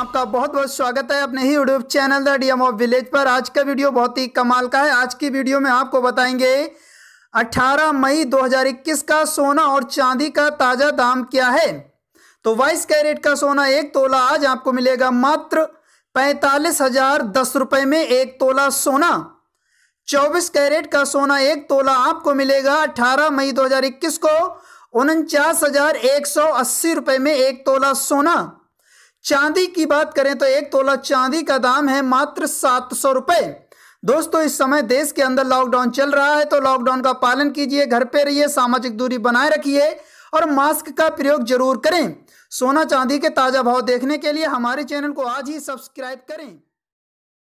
आपका बहुत बहुत स्वागत है अपने ही YouTube channel the DM of village पर आज का वीडियो बहुत ही कमाल का है आज की वीडियो में आपको बताएंगे 18 मई 2021 का सोना और चांदी का ताज़ा दाम क्या है तो वाइस कैरेट का सोना एक तोला आज आपको मिलेगा मात्र पैंतालीस हजार दस रुपये में एक तोला सोना चौबीस कैरेट का सोना एक तोला आपको मिलेगा अठारह मई 2021 को उनचास हजार एक सौ अस्सी रुपये में एक तोला सोना चांदी की बात करें तो एक तोला चांदी का दाम है मात्र सात सौ रुपये दोस्तों इस समय देश के अंदर लॉकडाउन चल रहा है तो लॉकडाउन का पालन कीजिए घर पे रहिए सामाजिक दूरी बनाए रखिए और मास्क का प्रयोग जरूर करें सोना चांदी के ताज़ा भाव देखने के लिए हमारे चैनल को आज ही सब्सक्राइब करें